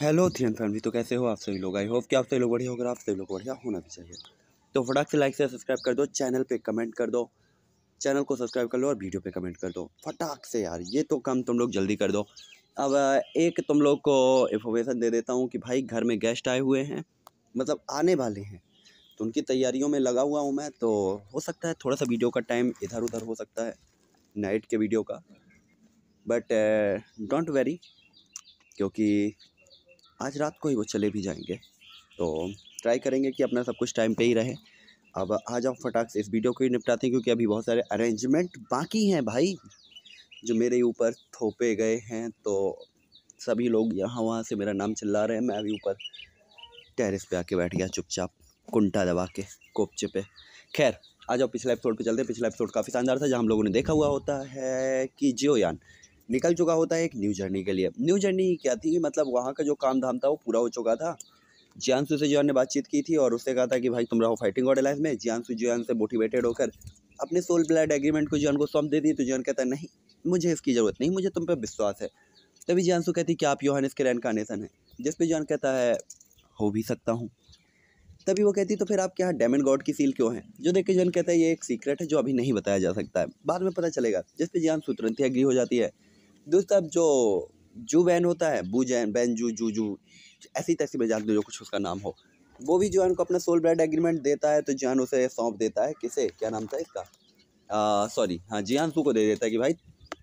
hello थियन family तो कैसे हो आप सभी लोग आई होप कि आप सभी लोग बढ़िया होगा आप सभी लोग बढ़िया होना भी चाहिए तो फटाक से लाइक से सब्सक्राइब कर दो चैनल पे कमेंट कर दो चैनल को सब्सक्राइब कर लो और वीडियो पे कमेंट कर दो फटाक से यार ये तो काम तुम लोग जल्दी कर दो अब एक तुम लोग को इन्फॉर्मेशन दे देता हूँ कि भाई घर में गेस्ट आए हुए हैं मतलब आने वाले हैं तो उनकी तैयारियों में लगा हुआ हूँ मैं तो हो सकता है थोड़ा सा वीडियो का टाइम इधर उधर हो सकता है नाइट के वीडियो का बट डोंट वेरी क्योंकि आज रात को ही वो चले भी जाएंगे तो ट्राई करेंगे कि अपना सब कुछ टाइम पे ही रहे अब आज आप फटाक से इस वीडियो को ही निपटाते हैं क्योंकि अभी बहुत सारे अरेंजमेंट बाकी हैं भाई जो मेरे ऊपर थोपे गए हैं तो सभी लोग यहाँ वहाँ से मेरा नाम चिल्ला रहे हैं मैं अभी ऊपर टेरिस पे आके बैठ गया चुपचाप कुंटा दबा के कोपचे पे खैर आ जाओ पिछले एपिसोड पे चलते हैं पिछला एपिसोड काफ़ी शानदार था जहाँ हम लोगों ने देखा हुआ होता है कि यान निकल चुका होता है एक न्यू जर्नी के लिए न्यू जर्नी क्या थी मतलब वहाँ का जो काम धाम था वो पूरा हो चुका था जियान ने बातचीत की थी और उससे कहा था कि भाई तुम रहो फाइटिंग और लाइफ में जियान से मोटिवेटेड होकर अपने सोल ब्लड एग्रीमेंट को जियान को सौंप दे दी तो जियान कहता नहीं मुझे इसकी ज़रूरत नहीं मुझे तुम पर विश्वास है तभी जियांसु कहती कि आप योहानिस के रैन का नेसन है जिसपे पे कहता है हो भी सकता हूँ तभी वो कहती तो फिर आप क्या डायमंड गॉड की सील क्यों है जो देख के जियान कहता है ये एक सीक्रेट है जो अभी नहीं बताया जा सकता है बाद में पता चलेगा जिस जियान तुरंत ही एग्री हो जाती है दोस्त अब जो जू बैन होता है बू जैन बैन जू जू जू ऐसी तैसी में जानते जो कुछ उसका नाम हो वो भी जो है उनको अपना सोल ब्रेड एग्रीमेंट देता है तो जियान हाँ उसे सौंप देता है किसे क्या नाम था इसका सॉरी हाँ, हाँ सू को दे देता है कि भाई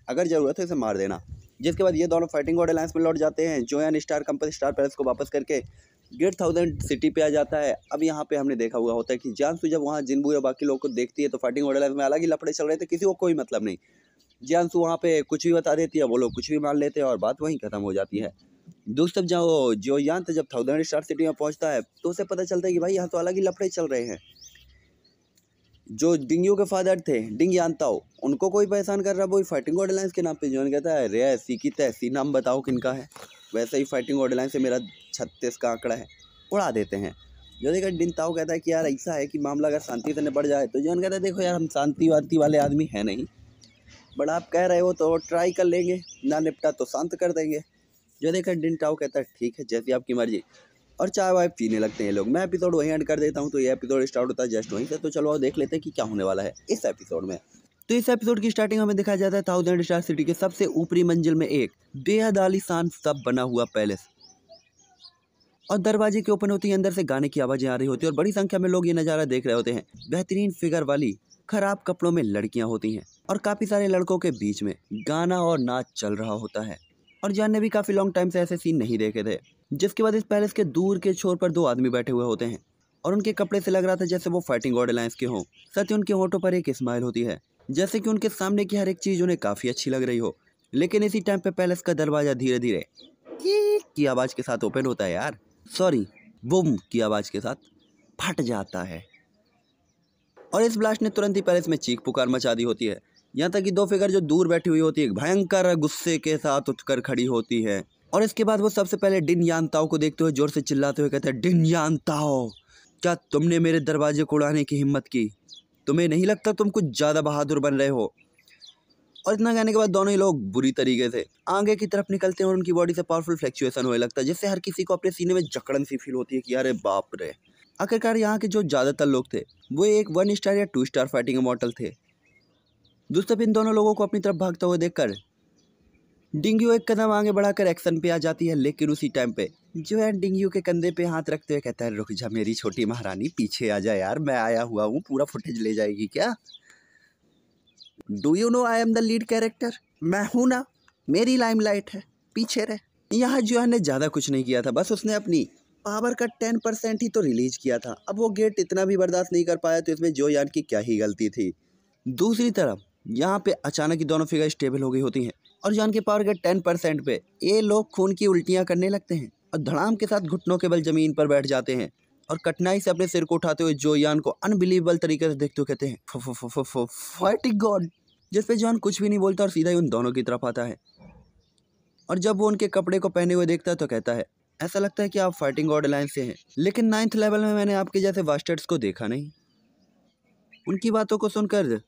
अगर ज़रूरत है इसे मार देना जिसके बाद ये दोनों फाइटिंग गॉड अलायंस में लौट जाते हैं जोयान स्टार कंपनी स्टार पैलेस को वापस करके ग्रेट थाउजेंड सिटी पे आ जाता है अब यहाँ पे हमने देखा हुआ होता है कि सू हाँ, जब वहाँ जिनबू या बाकी लोग को देखती है तो फाइटिंग गॉड अलायंस में अलग ही लपड़े चल रहे थे किसी को कोई मतलब नहीं जियांशु वहाँ पे कुछ भी बता देती है वो लोग कुछ भी मान लेते हैं और बात वहीं ख़त्म हो जाती है दोस्तों जब जाओ जो यांत जब थाउजेंड स्टार सिटी में पहुँचता है तो उसे पता चलता है कि भाई यहाँ तो अलग ही लफड़े चल रहे हैं जो डिंगियों के फादर थे डिंग यांताओ उनको कोई परेशान कर रहा है वो फाइटिंग ऑर्ड के नाम पे जो कहता है रे सी की तहसी नाम बताओ किनका है वैसे ही फाइटिंग ऑर्ड से मेरा छत्तीस का आंकड़ा है उड़ा देते हैं जो देखा डिंग ताओ कहता है कि यार ऐसा है कि मामला अगर शांति से निपट जाए तो जो कहता है देखो यार हम शांति वांति वाले आदमी हैं नहीं बट आप कह रहे हो तो ट्राई कर लेंगे ना निपटा तो शांत कर देंगे जो देखे डिंटाओ कहता है ठीक है जैसी आपकी मर्जी और चाय वाय पीने लगते हैं लोग मैं एपिसोड वहीं एंड कर देता हूँ तो ये एपिसोड स्टार्ट होता है जस्ट वहीं से तो चलो आओ देख लेते हैं कि क्या होने वाला है इस एपिसोड में तो इस एपिसोड की स्टार्टिंग हमें दिखाया जाता है थाउजेंड स्टार सिटी के सबसे ऊपरी मंजिल में एक बेहद आलिशान सब बना हुआ पैलेस और दरवाजे के ओपन होते ही अंदर से गाने की आवाज़ें आ रही होती है और बड़ी संख्या में लोग ये नज़ारा देख रहे होते हैं बेहतरीन फिगर वाली खराब कपड़ों में लड़कियां होती हैं और काफ़ी सारे लड़कों के बीच में गाना और नाच चल रहा होता है और जान ने भी काफ़ी लॉन्ग टाइम से ऐसे सीन नहीं देखे थे जिसके बाद इस पैलेस के दूर के छोर पर दो आदमी बैठे हुए होते हैं और उनके कपड़े से लग रहा था जैसे वो फाइटिंग गॉड अलायंस के हों साथ ही उनके होटों पर एक स्माइल होती है जैसे कि उनके सामने की हर एक चीज़ उन्हें काफ़ी अच्छी लग रही हो लेकिन इसी टाइम पे पैलेस का दरवाज़ा धीरे धीरे की आवाज़ के साथ ओपन होता है यार सॉरी बुम की आवाज़ के साथ फट जाता है और इस ब्लास्ट ने तुरंत ही पैलेस में चीख पुकार मचा दी होती है यहाँ तक कि दो फिगर जो दूर बैठी हुई होती है भयंकर गुस्से के साथ उठकर खड़ी होती है और इसके बाद वो सबसे पहले डिन यान को देखते हुए जोर से चिल्लाते हुए कहते हैं डिन यानताओ क्या तुमने मेरे दरवाजे को उड़ाने की हिम्मत की तुम्हें नहीं लगता तुम कुछ ज़्यादा बहादुर बन रहे हो और इतना कहने के बाद दोनों ही लोग बुरी तरीके से आगे की तरफ निकलते हैं और उनकी बॉडी से पावरफुल फ्लैक्चुएसन होने लगता है जिससे हर किसी को अपने सीने में जकड़न सी फील होती है कि अरे बाप रे आखिरकार यहाँ के जो ज़्यादातर लोग थे वो एक वन स्टार या टू स्टार फाइटिंग मॉडल थे दोस्तों इन दोनों लोगों को अपनी तरफ भागता हुआ देखकर डिंगू एक कदम आगे बढ़ाकर एक्शन पे आ जाती है लेकिन उसी टाइम पे जो है डिंगू के कंधे पे हाथ रखते हुए कहता है रुक जा मेरी छोटी महारानी पीछे आ जा यार मैं आया हुआ हूँ पूरा फुटेज ले जाएगी क्या do you know I am the lead character मैं हूँ ना मेरी लाइम है पीछे रहे यहाँ जो ने ज़्यादा कुछ नहीं किया था बस उसने अपनी पावर का टेन परसेंट ही तो रिलीज किया था अब वो गेट इतना भी बर्दाश्त नहीं कर पाया तो इसमें यान की क्या ही गलती थी दूसरी तरफ यहाँ पे अचानक ही दोनों फिगर स्टेबल हो गई होती हैं और जान की पावर के टेन परसेंट पे ये लोग खून की उल्टियाँ करने लगते हैं और धड़ाम के साथ घुटनों के बल जमीन पर बैठ जाते हैं और कठिनाई से अपने सिर को उठाते हुए जो यान को अनबिलीवेबल तरीके से देखते हुए कहते हैं फाइटिंग गॉड जिसपे जान कुछ भी नहीं बोलता और सीधा ही उन दोनों की तरफ आता है और जब वो उनके कपड़े को पहने हुए देखता है तो कहता है ऐसा लगता है कि आप फाइटिंग गॉड अलायंस से हैं लेकिन नाइन्थ लेवल में मैंने आपके जैसे वास्टर्ड्स को देखा नहीं उनकी बातों को सुनकर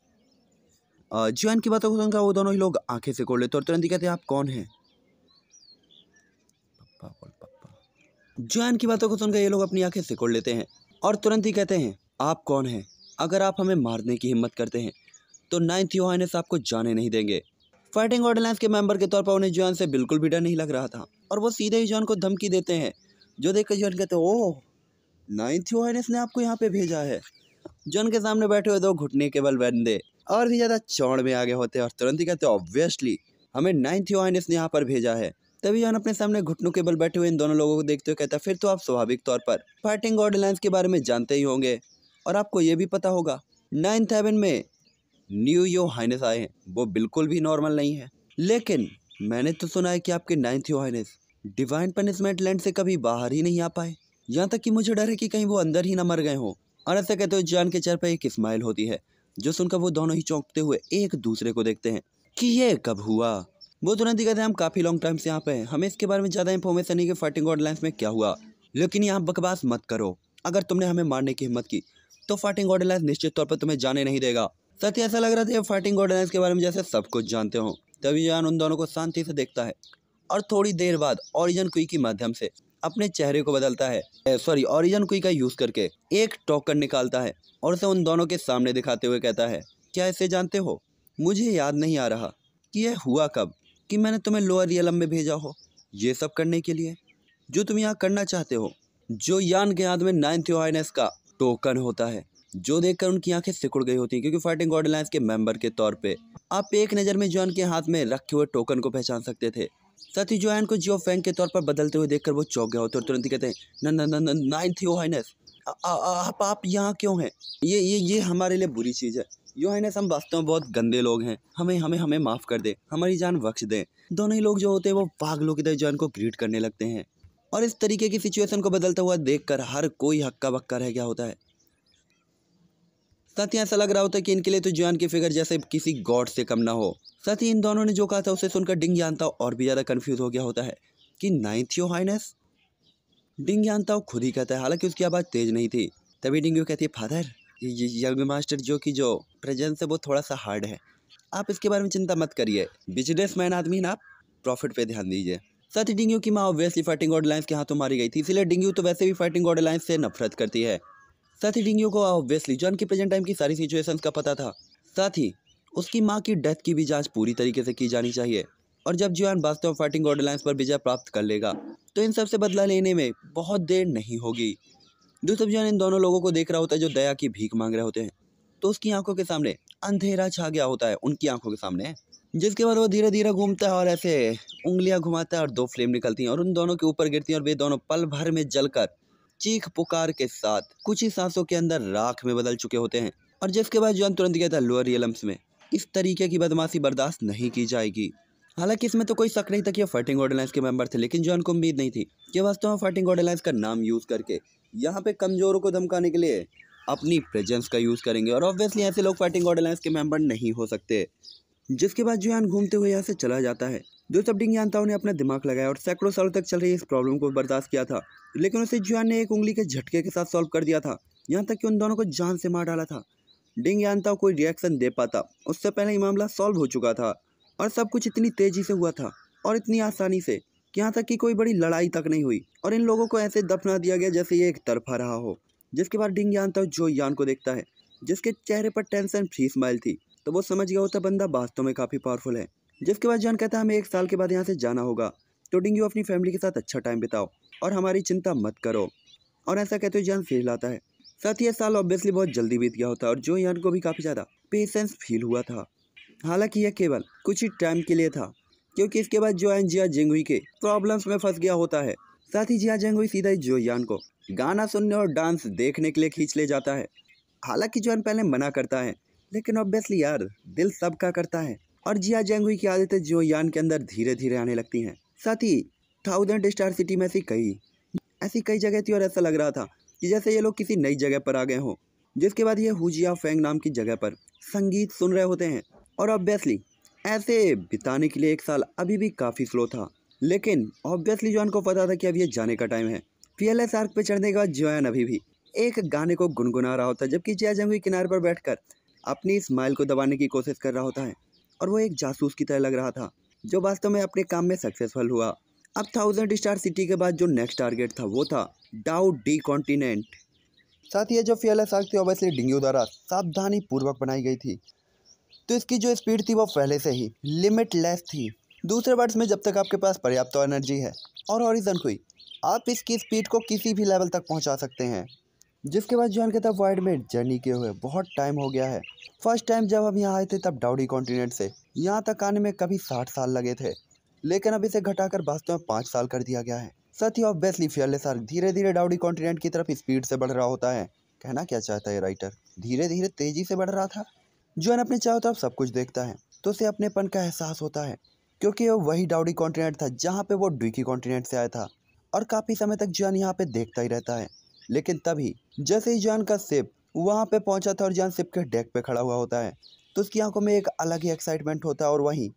जियान की बातों को सुनकर वो दोनों ही लोग आंखें से कोड़ लेते और तुरंत ही कहते आप कौन हैं जियान की बातों को सुनकर ये लोग अपनी आंखें सिकोड़ लेते हैं और तुरंत ही कहते हैं आप कौन हैं अगर आप हमें मारने की हिम्मत करते हैं तो नाइन्थ योहानस आपको जाने नहीं देंगे फाइटिंग ऑर्डिनेंस के मेंबर के तौर पर उन्हें जैन से बिल्कुल भी डर नहीं लग रहा था और वो सीधे ही जैन को धमकी देते हैं जो देख कर जॉन कहते हैं ओह नाइन्थ योहानस ने आपको यहाँ पे भेजा है जॉन के सामने बैठे हुए दो घुटने के बल बंदे और भी ज़्यादा चौड़ में आगे होते और तुरंत ही कहते ऑब्वियसली हमें नाइन्थ यूआईनएस ने यहाँ पर भेजा है तभी जॉन अपने सामने घुटनों के बल बैठे हुए इन दोनों लोगों को देखते हुए कहता फिर तो आप स्वाभाविक तौर पर फाइटिंग गॉड अलायंस के बारे में जानते ही होंगे और आपको ये भी पता होगा नाइन्थ हेवन में न्यू यो हाइनेस आए हैं वो बिल्कुल भी नॉर्मल नहीं है लेकिन मैंने तो सुना है कि आपके ninth your highness divine punishment land से कभी बाहर ही नहीं आ पाए यहाँ तक कि मुझे डर है कि कहीं वो अंदर ही ना मर गए हों और ऐसा कहते हुए जान के चेहरे पर एक स्माइल होती है जो सुनकर वो दोनों ही चौंकते हुए एक दूसरे को देखते हैं कि ये कब हुआ वो तुरंत ही कहते हैं हम काफ़ी लॉन्ग टाइम से यहाँ पे हैं हमें इसके बारे में ज़्यादा इन्फॉर्मेशन नहीं कि फाइटिंग ऑर्डलाइंस में क्या हुआ लेकिन यहाँ बकवास मत करो अगर तुमने हमें मारने की हिम्मत की तो फाइटिंग ऑर्डलाइंस निश्चित तौर पर तुम्हें जाने नहीं देगा सत्य ऐसा लग रहा था फाइटिंग ऑर्डलाइंस के बारे में जैसे सब कुछ जानते हो तभी जान उन दोनों को शांति से देखता है और थोड़ी देर बाद ऑरिजन क्वी के माध्यम से अपने चेहरे को बदलता है सॉरी ऑरिजन क्वी का यूज़ करके एक टोकन निकालता है और उसे उन दोनों के सामने दिखाते हुए कहता है क्या इसे जानते हो मुझे याद नहीं आ रहा कि यह हुआ कब कि मैंने तुम्हें लोअर रियलम में भेजा हो ये सब करने के लिए जो तुम यहाँ करना चाहते हो जो यान के हाथ में नाइन्थ योहाइनस का टोकन होता है जो देखकर उनकी आंखें सिकुड़ गई होती हैं क्योंकि फाइटिंग गॉड अलायंस के मेंबर के तौर पे आप एक नज़र में जॉन के हाथ में रखे हुए टोकन को पहचान सकते थे साथ ही जो है जियो फैंग के तौर पर बदलते हुए देखकर वो चौंक गया होते और तुरंत ही कहते हैं नाइन थी हाइनस आप आप यहाँ क्यों हैं ये ये ये हमारे लिए बुरी चीज़ है यो है हम वास्तव में बहुत गंदे लोग हैं हमें हमें हमें माफ़ कर दे हमारी जान बख्श दें दोनों ही लोग जो होते हैं वो बाघ लोग की तरह जो ग्रीट करने लगते हैं और इस तरीके की सिचुएशन को बदलता हुआ देखकर हर कोई हक्का बक्का रह गया होता है साथ ही ऐसा लग रहा होता है कि इनके लिए तो जुआन की फिगर जैसे किसी गॉड से कम ना हो साथ ही इन दोनों ने जो कहा था उसे सुनकर डिंग यानताओ और भी ज़्यादा कन्फ्यूज हो गया होता है कि नाइन्थ यो हाइनेस डिंग यानताओ खुद ही कहता है हालांकि उसकी आवाज़ तेज नहीं थी तभी डिंग कहती है फादर यंग मास्टर जो कि जो प्रेजेंस है वो थोड़ा सा हार्ड है आप इसके बारे में चिंता मत करिए बिजनेस मैन आदमी ना आप प्रॉफिट पे ध्यान दीजिए साथ ही डिंग्यू की माँ ऑब्वियसली फाइटिंग गॉड लाइन्स के हाथों मारी गई थी इसलिए डिंग्यू तो वैसे भी फाइटिंग गॉड लाइन्स से नफरत करती है साथ ही डिंगू को ऑब्वियसली जॉन की प्रेजेंट टाइम की सारी सिचुएशंस का पता था साथ ही उसकी माँ की डेथ की भी जांच पूरी तरीके से की जानी चाहिए और जब जियान वास्तव में फाइटिंग ऑर्डर पर विजय प्राप्त कर लेगा तो इन सबसे बदला लेने में बहुत देर नहीं होगी दूसरा जियान इन दोनों लोगों को देख रहा होता है जो दया की भीख मांग रहे होते हैं तो उसकी आंखों के सामने अंधेरा छा गया होता है उनकी आंखों के सामने जिसके बाद वो धीरे धीरे घूमता है और ऐसे उंगलियां घुमाता है और दो फ्लेम निकलती हैं और उन दोनों के ऊपर गिरती हैं और वे दोनों पल भर में जलकर चीख पुकार के साथ कुछ ही सांसों के अंदर राख में बदल चुके होते हैं और जिसके बाद जॉन तुरंत गया था लोअर रियलम्स में इस तरीके की बदमाशी बर्दाश्त नहीं की जाएगी हालांकि इसमें तो कोई शक नहीं था कि वह फाइटिंग ऑर्डेलाइंस के मेंबर थे लेकिन जॉन को उम्मीद नहीं थी कि वास्तव में फाइटिंग ऑर्डर का नाम यूज़ करके यहाँ पे कमज़ोरों को धमकाने के लिए अपनी प्रेजेंस का यूज़ करेंगे और ऑब्वियसली ऐसे लोग फाइटिंग ऑर्डर के मेंबर नहीं हो सकते जिसके बाद जुआन घूमते हुए यहाँ से चला जाता है जो सब डिंगयांताओं ने अपना दिमाग लगाया और सैकड़ों सालों तक चल रही इस प्रॉब्लम को बर्दाश्त किया था लेकिन उसे जुआन ने एक उंगली के झटके के साथ सॉल्व कर दिया था यहाँ तक कि उन दोनों को जान से मार डाला था डिंग यांताओ कोई रिएक्शन दे पाता उससे पहले ये मामला सॉल्व हो चुका था और सब कुछ इतनी तेज़ी से हुआ था और इतनी आसानी से कि यहाँ तक कि कोई बड़ी लड़ाई तक नहीं हुई और इन लोगों को ऐसे दफना दिया गया जैसे ये एक तरफा रहा हो जिसके बाद डिंग यान जो यान को देखता है जिसके चेहरे पर टेंशन फ्री स्माइल थी तो वो समझ गया होता बंदा वास्तव में काफ़ी पावरफुल है जिसके बाद जॉन कहता है हमें एक साल के बाद यहाँ से जाना होगा तो डिंगी अपनी फैमिली के साथ अच्छा टाइम बिताओ और हमारी चिंता मत करो और ऐसा कहते हुए जॉन फिर लाता है साथ ही यह साल ऑब्वियसली बहुत जल्दी बीत गया होता और जो यान को भी काफ़ी ज़्यादा पेशेंस फील हुआ था हालांकि यह केवल कुछ ही टाइम के लिए था क्योंकि इसके बाद जो एन जिया जेंगुई के प्रॉब्लम्स में फंस गया होता है साथ ही जिया जेंगुई सीधा ही जो यान को गाना सुनने और डांस देखने के लिए खींच ले जाता है हालांकि जो पहले मना करता है लेकिन ऑब्वियसली यार दिल सबका करता है और जिया जेंगुई की आदतें जो यान के अंदर धीरे धीरे आने लगती हैं साथ ही थाउजेंड स्टार सिटी में ऐसी कई ऐसी कई जगह थी और ऐसा लग रहा था कि जैसे ये लोग किसी नई जगह पर आ गए हों जिसके बाद ये हुजिया फेंग नाम की जगह पर संगीत सुन रहे होते हैं और ऑब्वियसली ऐसे बिताने के लिए एक साल अभी भी काफ़ी स्लो था लेकिन ऑब्वियसली जॉन को पता था कि अब ये जाने का टाइम है पी आर्क पे चढ़ने के बाद जोयान अभी भी एक गाने को गुनगुना रहा होता है जबकि जया जंगी किनारे पर बैठकर अपनी स्माइल को दबाने की कोशिश कर रहा होता है और वो एक जासूस की तरह लग रहा था जो वास्तव में अपने काम में सक्सेसफुल हुआ अब थाउजेंड स्टार सिटी के बाद जो नेक्स्ट टारगेट था वो था डाउ डी कॉन्टिनेंट साथ ही जो फियरलेस आग थी ऑब्वियसली डिंग्यू द्वारा सावधानी पूर्वक बनाई गई थी तो इसकी जो स्पीड थी वो पहले से ही लेस थी दूसरे वर्ड्स में जब तक आपके पास पर्याप्त एनर्जी है और हॉरिजन हुई आप इसकी स्पीड को किसी भी लेवल तक पहुंचा सकते हैं जिसके बाद जो के तब वाइड में जर्नी किए हुए बहुत टाइम हो गया है फर्स्ट टाइम जब हम यहाँ आए थे तब डाउडी कॉन्टिनेंट से यहाँ तक आने में कभी साठ साल लगे थे लेकिन अब इसे घटाकर वास्तव में पाँच साल कर दिया गया है साथ ऑब्वियसली फियरलेस सर धीरे धीरे डाउडी कॉन्टिनेंट की तरफ स्पीड से बढ़ रहा होता है कहना क्या चाहता है राइटर धीरे धीरे तेजी से बढ़ रहा था जोन अपने तो तरफ सब कुछ देखता है तो उसे अपनेपन का एहसास होता है क्योंकि वो वही डाउडी कॉन्टिनेंट था जहाँ पे वो ड्विकी कॉन्टिनेंट से आया था और काफ़ी समय तक जॉन यहाँ पे देखता ही रहता है लेकिन तभी जैसे ही जॉन का सिप वहाँ पे पहुँचा था और जॉन सिप के डेक पे खड़ा हुआ होता है तो उसकी आंखों में एक अलग ही एक्साइटमेंट होता है और वहीं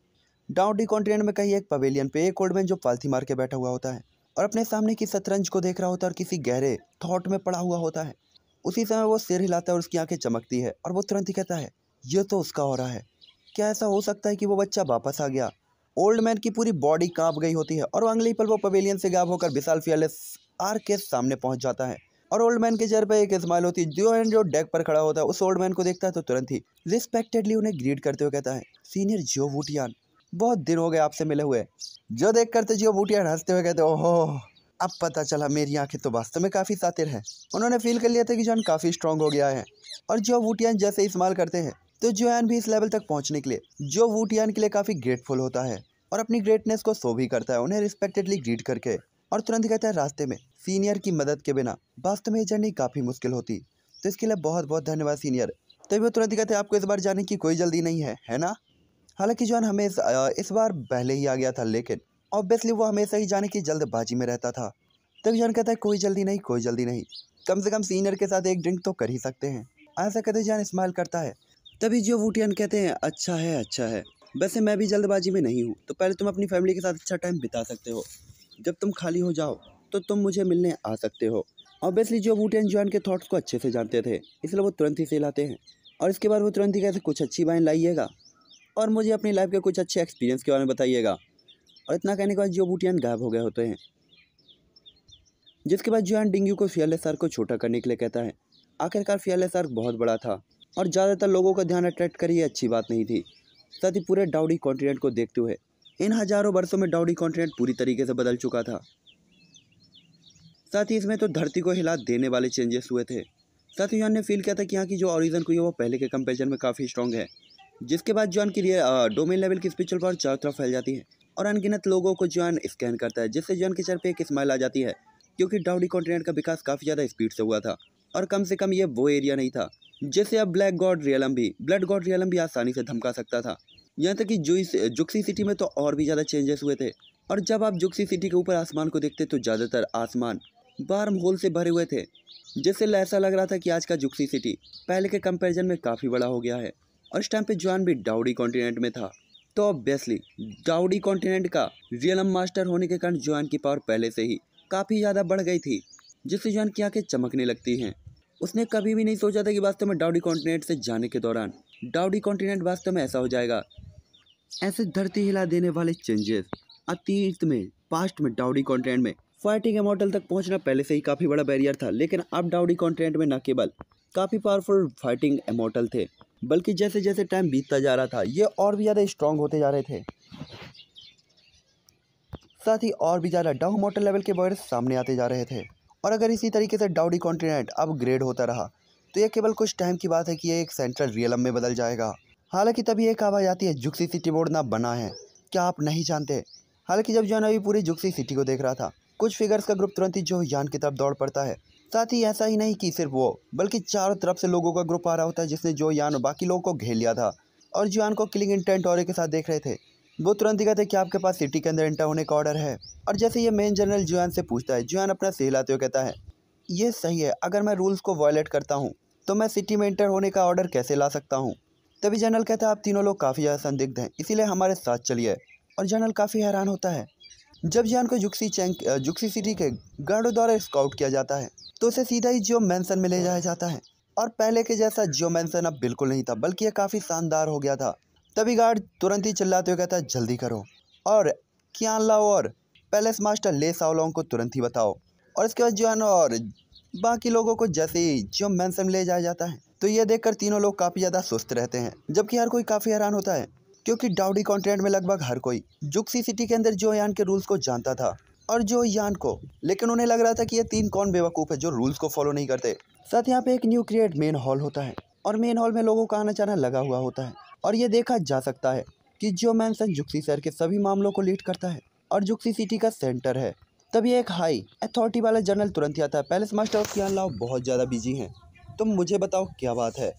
डाउडी कॉन्टिनेंट में कहीं एक पवेलियन पे एक ओल्ड मैन जो पालथी मार के बैठा हुआ होता है और अपने सामने की शतरंज को देख रहा होता है और किसी गहरे थॉट में पड़ा हुआ होता है उसी समय वो सिर हिलाता है और उसकी आंखें चमकती है और वो तुरंत ही कहता है ये तो उसका हो रहा है क्या ऐसा हो सकता है कि वो बच्चा वापस आ गया ओल्ड मैन की पूरी बॉडी कांप गई होती है और अगले पल वो पवेलियन से गायब होकर विशाल फियालेस आर के सामने पहुंच जाता है और ओल्ड मैन के चेहरे पर एक स्माइल होती है जो एंड जो डेक पर खड़ा होता है उस ओल्ड मैन को देखता है तो तुरंत ही रिस्पेक्टेडली उन्हें ग्रीट करते हुए कहता है सीनियर जियो वूटियान बहुत दिन हो गए आपसे मिले हुए जो देख करते जियो बूटियान हंसते हुए कहते ओहो अब पता चला मेरी आंखें तो वास्तव में काफ़ी सातिर है उन्होंने फील कर लिया था कि जॉन काफ़ी स्ट्रांग हो गया है और जो वूटियान जैसे इस्तेमाल करते हैं तो जोयान भी इस लेवल तक पहुंचने के लिए जो वूटियान के लिए काफ़ी ग्रेटफुल होता है और अपनी ग्रेटनेस को शो भी करता है उन्हें रिस्पेक्टेडली ग्रीट करके और तुरंत कहता है रास्ते में सीनियर की मदद के बिना वास्तव में ये जर्नी काफ़ी मुश्किल होती तो इसके लिए बहुत बहुत धन्यवाद सीनियर तभी तो वो तुरंत कहते हैं आपको इस बार जाने की कोई जल्दी नहीं है है ना हालांकि जॉन हमें इस, इस बार पहले ही आ गया था लेकिन ऑब्वियसली वो हमेशा ही जाने की जल्दबाजी में रहता था तब जॉन कहता है कोई जल्दी नहीं कोई जल्दी नहीं कम से कम सीनियर के साथ एक ड्रिंक तो कर ही सकते हैं ऐसा कहते जान स्माइल करता है तभी जो वूटियन कहते हैं अच्छा है अच्छा है वैसे मैं भी जल्दबाजी में नहीं हूँ तो पहले तुम अपनी फैमिली के साथ अच्छा टाइम बिता सकते हो जब तुम खाली हो जाओ तो तुम मुझे मिलने आ सकते हो ऑब्वियसली जो वूट एंड जॉन के थॉट्स को अच्छे से जानते थे इसलिए वो तुरंत ही लाते हैं और इसके बाद वो तुरंत ही कैसे कुछ अच्छी बाइन लाइएगा और मुझे अपनी लाइफ के कुछ अच्छे एक्सपीरियंस के बारे में बताइएगा और इतना कहने के बाद जो बूटियन गायब हो गए होते हैं जिसके बाद जुआन डिंग्यू को फियाले आर्क को छोटा करने के लिए कहता है आखिरकार फियाले आर्क बहुत बड़ा था और ज़्यादातर लोगों का ध्यान अट्रैक्ट करिए अच्छी बात नहीं थी साथ ही पूरे डाउडी कॉन्टिनेंट को देखते हुए इन हजारों वर्षों में डाउडी कॉन्टिनेंट पूरी तरीके से बदल चुका था साथ ही इसमें तो धरती को हिला देने वाले चेंजेस हुए थे साथ ही जॉन ने फील किया था कि यहाँ की जो ऑरिजन हुई है वो पहले के कंपेरिजन में काफ़ी स्ट्रॉन्ग है जिसके बाद जॉन के लिए डोमेन लेवल की स्पिरिचुअल पावर चारों तरफ फैल जाती है और अनगिनत लोगों को जॉन स्कैन करता है जिससे जॉन के चर पर एक स्माइल आ जाती है क्योंकि डाउडी कॉन्टिनेंट का विकास काफ़ी ज़्यादा स्पीड से हुआ था और कम से कम ये वो एरिया नहीं था जिससे अब ब्लैक गॉड रियलम भी ब्लड गॉड रियलम भी आसानी से धमका सकता था यहाँ तक कि जुइस जुक्सी सिटी में तो और भी ज़्यादा चेंजेस हुए थे और जब आप जुक्सी सिटी के ऊपर आसमान को देखते तो ज़्यादातर आसमान बार्म होल से भरे हुए थे जिससे ऐसा लग रहा था कि आज का जुक्सी सिटी पहले के कंपेरिजन में काफ़ी बड़ा हो गया है और इस टाइम पर जॉन भी डाउडी कॉन्टिनेंट में था तो ऑब्वियसली डाउडी कॉन्टिनेंट का रियलम मास्टर होने के कारण जॉन की पावर पहले से ही काफ़ी ज़्यादा बढ़ गई थी जिससे जॉन की आँखें चमकने लगती हैं उसने कभी भी नहीं सोचा था कि वास्तव में डाउडी कॉन्टिनेंट से जाने के दौरान डाउडी कॉन्टिनेंट वास्तव में ऐसा हो जाएगा ऐसे धरती हिला देने वाले चेंजेस अतीत में पास्ट में डाउडी कॉन्टेंट में फाइटिंग एमोटल तक पहुंचना पहले से ही काफ़ी बड़ा बैरियर था लेकिन अब डाउडी कॉन्टेंट में न केवल काफ़ी पावरफुल फाइटिंग एमोटल थे बल्कि जैसे जैसे टाइम बीतता जा रहा था ये और भी ज़्यादा स्ट्रॉन्ग होते जा रहे थे साथ ही और भी ज़्यादा डाउ मॉडल लेवल के बॉयर्स सामने आते जा रहे थे और अगर इसी तरीके से डाउडी कॉन्टिनेंट अपग्रेड होता रहा तो यह केवल कुछ टाइम की बात है कि यह एक सेंट्रल रियलम में बदल जाएगा हालांकि तभी एक आवाज़ आती है जुक्सी सिटी बोर्ड ना बना है क्या आप नहीं जानते हालांकि जब जॉन अभी पूरी जुक्सी सिटी को देख रहा था कुछ फिगर्स का ग्रुप तुरंत ही जो जान की तरफ दौड़ पड़ता है साथ ही ऐसा ही नहीं कि सिर्फ वो बल्कि चारों तरफ से लोगों का ग्रुप आ रहा होता है जिसने जो यान और बाकी लोगों को घेर लिया था और जुआन को किलिंग इंटेंट और के साथ देख रहे थे वो तुरंत ही कहते कि आपके पास सिटी के अंदर इंटर होने का ऑर्डर है और जैसे ये मेन जनरल जुआन से पूछता है जुआन अपना लाते हुए कहता है ये सही है अगर मैं रूल्स को वायलेट करता हूँ तो मैं सिटी में इंटर होने का ऑर्डर कैसे ला सकता हूँ तभी जनरल कहता है आप तीनों लोग काफ़ी ज़्यादा संदिग्ध हैं इसीलिए हमारे साथ चलिए और जनरल काफ़ी हैरान होता है जब जियान को जुक्सी चैंक जुक्सी सिटी के गार्डों द्वारा स्काउट किया जाता है तो उसे सीधा ही जियो मैंसन में ले जाया जाता है और पहले के जैसा जियो मैंसन अब बिल्कुल नहीं था बल्कि यह काफ़ी शानदार हो गया था तभी गार्ड तुरंत ही चिल्लाते हुए कहता है जल्दी करो और क्या लाओ और पैलेस मास्टर ले सावलोंग को तुरंत ही बताओ और इसके बाद जियान और बाकी लोगों को जैसे ही जियो मैंसन ले जाया जाता है तो यह देखकर तीनों लोग काफ़ी ज़्यादा सुस्त रहते हैं जबकि हर कोई काफ़ी हैरान होता है क्योंकि डाउडी कॉन्टिनेंट में लगभग हर कोई जुक्सी सिटी के अंदर जो यान के रूल्स को जानता था और जो यान को लेकिन उन्हें लग रहा था कि ये तीन कौन बेवकूफ़ है जो रूल्स को फॉलो नहीं करते साथ यहाँ पे एक न्यू क्रिएट मेन हॉल होता है और मेन हॉल में लोगों का आना जाना लगा हुआ होता है और ये देखा जा सकता है कि जो मैनसन जुक्सी शहर के सभी मामलों को लीड करता है और जुक्सी सिटी का सेंटर है तभी एक हाई अथॉरिटी वाला जनरल तुरंत ही आता है पैलेस मास्टर उसकी अनलाव बहुत ज़्यादा बिजी हैं तुम मुझे बताओ क्या बात है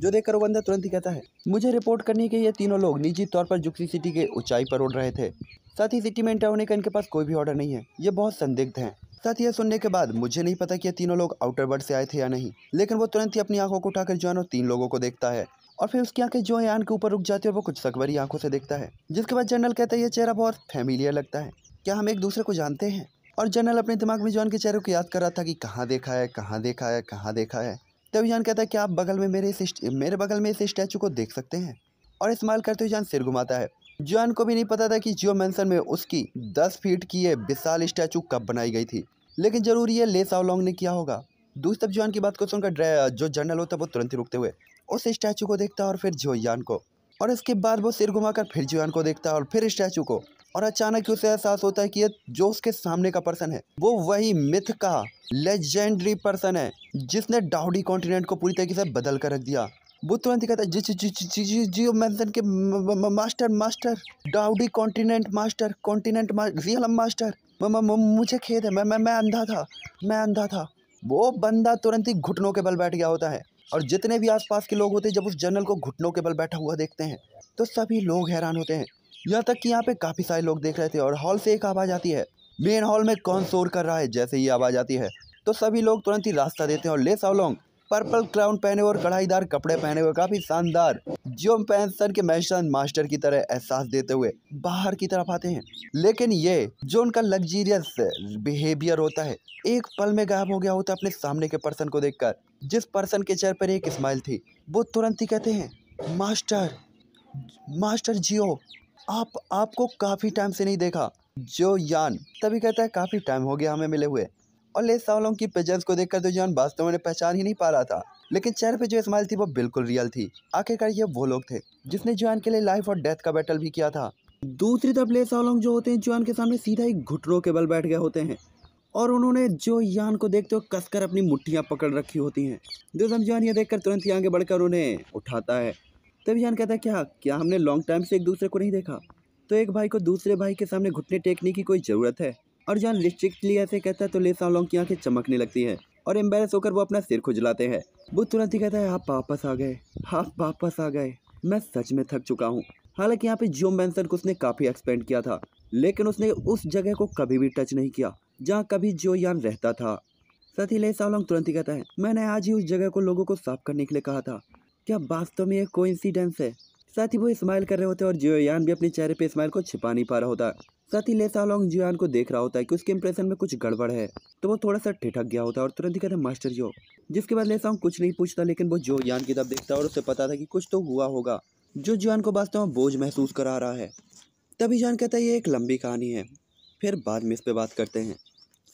जो देखकर वो बंदा तुरंत ही कहता है मुझे रिपोर्ट करनी कि ये तीनों लोग निजी तौर पर जुक्सी सिटी के ऊंचाई पर उड़ रहे थे साथ ही सिटी में एंटर होने का इनके पास कोई भी ऑर्डर नहीं है ये बहुत संदिग्ध हैं साथ यह सुनने के बाद मुझे नहीं पता कि ये तीनों लोग आउटर वर्ड से आए थे या नहीं लेकिन वो तुरंत ही अपनी आंखों को उठाकर जो तीन लोगों को देखता है और फिर उसकी आंखें जो यान के ऊपर रुक जाती है और वो कुछ सकबरी आंखों से देखता है जिसके बाद जनरल कहता है ये चेहरा बहुत फैमिलियर लगता है क्या हम एक दूसरे को जानते हैं और जनरल अपने दिमाग में जॉन के चेहरे को याद कर रहा था कि कहाँ देखा है कहाँ देखा है कहाँ देखा है तभी जान कहता है कि आप बगल में मेरे इस मेरे बगल में इस स्टैचू को देख सकते हैं और इस्तेमाल करते हुए जान सिर घुमाता है जॉन को भी नहीं पता था कि जियो मैंसन में उसकी दस फीट की ये विशाल स्टैचू कब बनाई गई थी लेकिन जरूर ये ले सावलोंग ने किया होगा दूसरी तरफ जॉन की बात को सुनकर जो जनरल होता है वो तुरंत ही रुकते हुए उस स्टैचू को देखता है और फिर जियो यान को और इसके बाद वो सिर घुमाकर फिर जियो को देखता है और फिर स्टैचू को और अचानक उसे एहसास होता है कि जो उसके सामने का पर्सन है वो वही मिथ का लेजेंडरी पर्सन है जिसने डाउडी कॉन्टिनेंट को पूरी तरीके से बदल कर रख दिया वो तुरंत ही कहता है जी जी जी जी जी जी, जी के मास्टर मास्टर डाउडी continent master continent realm master मुझे खेद है मैं मैं मैं अंधा था मैं अंधा था वो बंदा तुरंत ही घुटनों के बल बैठ गया होता है और जितने भी आसपास के लोग होते हैं जब उस जनरल को घुटनों के बल बैठा हुआ देखते हैं तो सभी लोग हैरान होते हैं यहाँ तक कि यहाँ पे काफी सारे लोग देख रहे थे और हॉल से एक आवाज आती है मेन हॉल में कौन शोर कर रहा है जैसे ही आवाज आती है तो सभी लोग तुरंत ही रास्ता देते हैं और ले सावलोंग पर्पल क्राउन पहने और कढ़ाईदार कपड़े पहने हुए काफी शानदार जो पैंसन के मैशन मास्टर की तरह एहसास देते हुए बाहर की तरफ आते हैं लेकिन ये जो उनका लग्जीरियस बिहेवियर होता है एक पल में गायब हो गया होता अपने सामने के पर्सन को देखकर जिस पर्सन के चेहरे पर एक स्माइल थी वो तुरंत ही कहते हैं मास्टर मास्टर जियो आप आपको काफ़ी टाइम से नहीं देखा जो यान तभी कहता है काफ़ी टाइम हो गया हमें मिले हुए और ले सालों की प्रेजेंस को देखकर तो जान वास्तव में पहचान ही नहीं पा रहा था लेकिन चेहरे पे जो स्माइल थी वो बिल्कुल रियल थी आखिरकार ये वो लोग थे जिसने जॉन के लिए लाइफ और डेथ का बैटल भी किया था दूसरी तरफ ले सालोंग जो होते हैं जॉन के सामने सीधा ही घुटनों के बल बैठ गए होते हैं और उन्होंने जो यान को देखते हुए कसकर अपनी मुठ्ठियाँ पकड़ रखी होती हैं जो समझान ये देखकर तुरंत ही आगे बढ़कर उन्हें उठाता है तब यान कहता क्या क्या हमने लॉन्ग टाइम से एक दूसरे को नहीं देखा तो एक भाई को दूसरे भाई के सामने घुटने टेकने की कोई ज़रूरत है और जान रिस्ट्रिक्टली ऐसे कहता है तो लेसा लॉन्ग की आंखें चमकने लगती हैं और एम्बेरस होकर वो अपना सिर खुजलाते हैं वो तुरंत ही कहता है आप वापस आ गए आप वापस आ गए मैं सच में थक चुका हूँ हालांकि यहाँ पे जियो मैंसन को उसने काफ़ी एक्सपेंड किया था लेकिन उसने उस जगह को कभी भी टच नहीं किया जहाँ कभी जियो यान रहता था साथ ही ले सालोंग तुरंत ही कहता है मैंने आज ही उस जगह को लोगों को साफ करने के लिए कहा था क्या वास्तव में यह कोइंसिडेंस है साथ ही वो स्माइल कर रहे होते हैं और जियोयान भी अपने चेहरे पे स्माइल को छिपा नहीं पा रहा होता साथ ही लेसा लॉन्ग जियोयान को देख रहा होता है कि उसके इंप्रेशन में कुछ गड़बड़ है तो वो थोड़ा सा ठिठक गया होता है और तुरंत ही कहते मास्टर जो जिसके बाद लेसा कुछ नहीं पूछता लेकिन वो यान की तरफ देखता है और उसे पता था कि कुछ तो हुआ होगा जो जियोन को वास्तव में बोझ महसूस करा रहा है तभी जान कहता है ये एक लंबी कहानी है फिर बाद में इस पर बात करते हैं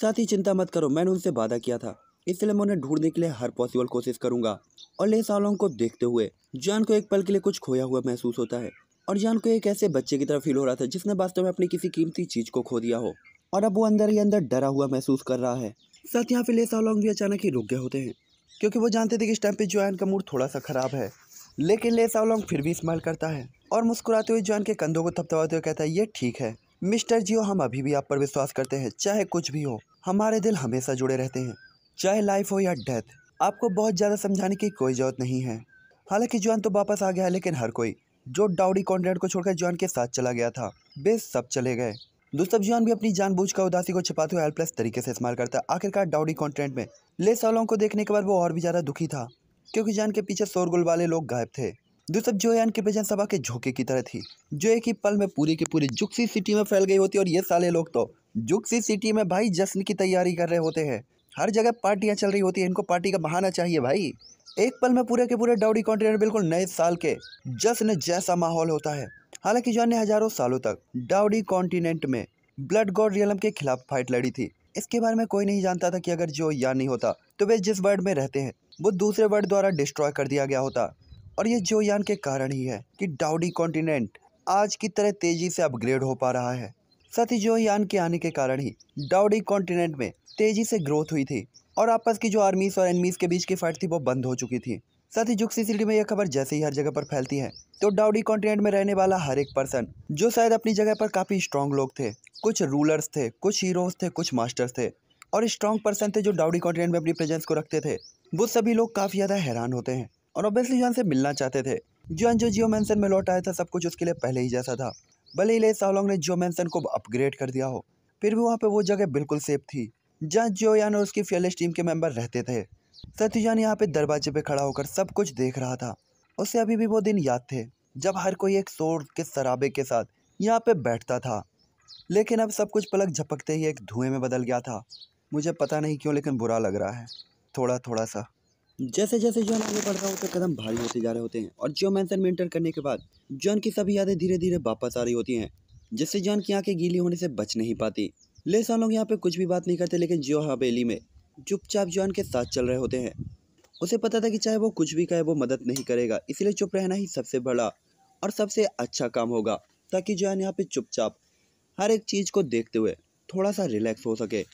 साथ ही चिंता मत करो मैंने उनसे वादा किया था इसलिए मैं उन्हें ढूंढने के लिए हर पॉसिबल कोशिश करूंगा और ले सालों को देखते हुए जान को एक पल के लिए कुछ खोया हुआ महसूस होता है और जान को एक ऐसे बच्चे की तरह फील हो रहा था जिसने वास्तव में अपनी किसी कीमती चीज़ को खो दिया हो और अब वो अंदर ही अंदर डरा हुआ महसूस कर रहा है साथ यहाँ पे ले सालोंग भी अचानक ही रुक गए होते हैं क्योंकि वो जानते थे कि इस टाइम पे जॉयन का मूड थोड़ा सा ख़राब है लेकिन ले सालोंग फिर भी स्माइल करता है और मुस्कुराते हुए जॉयन के कंधों को थपथपाते हुए कहता है ये ठीक है मिस्टर जियो हम अभी भी आप पर विश्वास करते हैं चाहे कुछ भी हो हमारे दिल हमेशा जुड़े रहते हैं चाहे लाइफ हो या डेथ आपको बहुत ज़्यादा समझाने की कोई ज़रूरत नहीं है हालांकि जॉन तो वापस आ गया है लेकिन हर कोई जो डाउडी कॉन्ट्रैक्ट को छोड़कर जॉन के साथ चला गया था वे सब चले गए दोस्तों जॉन भी अपनी जानबूझ का उदासी को छिपाते हुए हेल्पलेस तरीके से इस्तेमाल करता आखिरकार डाउडी कॉन्ट्रेंट में ले सालों को देखने के बाद वो और भी ज़्यादा दुखी था क्योंकि जॉन के पीछे शोरगुल वाले लोग गायब थे जो जोयान की प्रेजेंस सभा के झोंके की तरह थी जो एक ही पल में पूरी की पूरी जुक्सी सिटी में फैल गई होती और ये साले लोग तो जुक्सी सिटी में भाई जश्न की तैयारी कर रहे होते हैं हर जगह पार्टियाँ चल रही होती है इनको पार्टी का बहाना चाहिए भाई एक पल में पूरे के पूरे डाउडी कॉन्टिनेंट बिल्कुल नए साल के जश्न जैसा माहौल होता है हालांकि जॉन ने हजारों सालों तक डाउडी कॉन्टिनेंट में ब्लड गॉड रियलम के खिलाफ फाइट लड़ी थी इसके बारे में कोई नहीं जानता था कि अगर जो या नहीं होता तो वे जिस वर्ड में रहते हैं वो दूसरे वर्ड द्वारा डिस्ट्रॉय कर दिया गया होता और ये जो यान के कारण ही है कि डाउडी कॉन्टिनेंट आज की तरह तेजी से अपग्रेड हो पा रहा है साथ ही जो यान के आने के कारण ही डाउडी कॉन्टिनेंट में तेजी से ग्रोथ हुई थी और आपस की जो आर्मीज और एनमीज के बीच की फाइट थी वो बंद हो चुकी थी साथ ही जुक्सी सिटी में यह खबर जैसे ही हर जगह पर फैलती है तो डाउडी कॉन्टिनेंट में रहने वाला हर एक पर्सन जो शायद अपनी जगह पर काफ़ी स्ट्रांग लोग थे कुछ रूलर्स थे कुछ हीरोज थे कुछ मास्टर्स थे और स्ट्रांग पर्सन थे जो डाउडी कॉन्टिनेंट में अपनी प्रेजेंस को रखते थे वो सभी लोग काफ़ी ज़्यादा हैरान होते हैं और ऑब्वियसली जो से मिलना चाहते थे जो जो जियो मैंसन में लौट आया था सब कुछ उसके लिए पहले ही जैसा था भले ही ले सालोंग ने जो मैंसन को अपग्रेड कर दिया हो फिर भी वहाँ पर वो जगह बिल्कुल सेफ थी जहाँ जोयान और उसकी फेयरलेस टीम के मेम्बर रहते थे सत्यजान यहाँ पे दरवाजे पे खड़ा होकर सब कुछ देख रहा था उसे अभी भी वो दिन याद थे जब हर कोई एक शोर के शराबे के साथ यहाँ पे बैठता था लेकिन अब सब कुछ पलक झपकते ही एक धुएं में बदल गया था मुझे पता नहीं क्यों लेकिन बुरा लग रहा है थोड़ा थोड़ा सा जैसे जैसे जॉन आगे बढ़ रहा होता है कदम भारी होते जा रहे होते हैं और जियो मैंसन में एंटर करने के बाद जॉन की सभी यादें धीरे धीरे वापस आ रही होती हैं जिससे जॉन की आंखें गीली होने से बच नहीं पाती लेसान लोग यहाँ पे कुछ भी बात नहीं करते लेकिन जो हवेली में चुपचाप जॉन के साथ चल रहे होते हैं उसे पता था कि चाहे वो कुछ भी कहे वो मदद नहीं करेगा इसलिए चुप रहना ही सबसे बड़ा और सबसे अच्छा काम होगा ताकि जॉन यहाँ पे चुपचाप हर एक चीज़ को देखते हुए थोड़ा सा रिलैक्स हो सके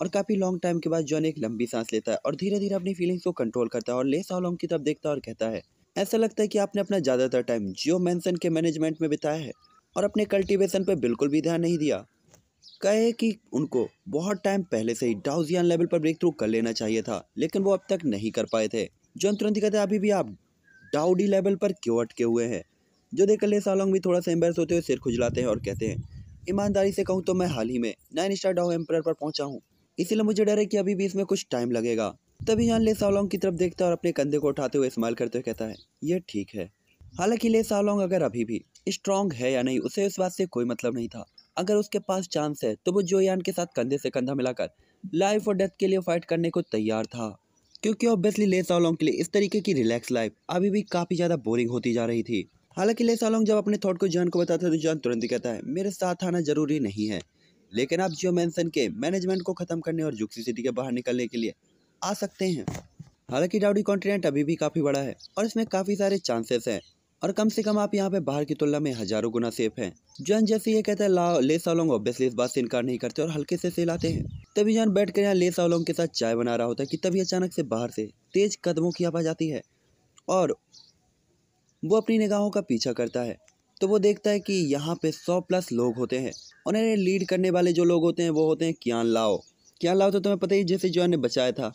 और काफ़ी लॉन्ग टाइम के बाद जॉन एक लंबी सांस लेता है और धीरे धीरे अपनी फीलिंग्स को कंट्रोल करता है और ले सालोंग की तरफ देखता है और कहता है ऐसा लगता है कि आपने अपना ज़्यादातर टाइम जियो मैंसन के मैनेजमेंट में बिताया है और अपने कल्टिवेशन पर बिल्कुल भी ध्यान नहीं दिया कहे कि उनको बहुत टाइम पहले से ही डाउजियन लेवल पर ब्रेक थ्रू कर लेना चाहिए था लेकिन वो अब तक नहीं कर पाए थे जॉन तुरंत ही कहते अभी भी आप डाउडी लेवल पर क्यों अटके हुए हैं जो देख ले सालोंग भी थोड़ा सा एम्बेस होते हुए सिर खुजलाते हैं और कहते हैं ईमानदारी से कहूँ तो मैं हाल ही में नाइन स्टार डाउ एम्पर पर पहुँचा हूँ इसीलिए मुझे डर है कि अभी भी इसमें कुछ टाइम लगेगा तभी यहाँ ले सावलोंग की तरफ देखता है और अपने कंधे को उठाते हुए इस्तेमाल करते हुए कहता है यह ठीक है हालांकि ले सावलोंग अगर अभी भी स्ट्रांग है या नहीं उसे इस बात से कोई मतलब नहीं था अगर उसके पास चांस है तो वो जोयान के साथ कंधे से कंधा मिलाकर लाइफ और डेथ के लिए फाइट करने को तैयार था क्योंकि ऑब्वियसली ले सावलोंग के लिए इस तरीके की रिलैक्स लाइफ अभी भी काफ़ी ज़्यादा बोरिंग होती जा रही थी हालांकि ले सालोंग जब अपने थॉट को जान को बताता है तो जान तुरंत ही कहता है मेरे साथ आना जरूरी नहीं है लेकिन आप जियो मैंसन के मैनेजमेंट को ख़त्म करने और जुक्सी सिटी के बाहर निकलने के लिए आ सकते हैं हालांकि डाउडी कॉन्टिनेंट अभी भी काफ़ी बड़ा है और इसमें काफ़ी सारे चांसेस हैं और कम से कम आप यहाँ पे बाहर की तुलना में हजारों गुना सेफ हैं जॉन जैसे ये कहता है ला ले सालोंग ऑब्वियसली इस बात से इनकार नहीं करते और हल्के से आते हैं तभी जॉन बैठ कर यहाँ ले सालोंग के साथ चाय बना रहा होता है कि तभी अचानक से बाहर से तेज कदमों की आवाज आती है और वो अपनी निगाहों का पीछा करता है तो वो देखता है कि यहाँ पे सौ प्लस लोग होते हैं उन्हें लीड करने वाले जो लोग होते हैं वो होते हैं क्यान लाओ क्यान लाओ तो तुम्हें पता ही जैसे जो ने बचाया था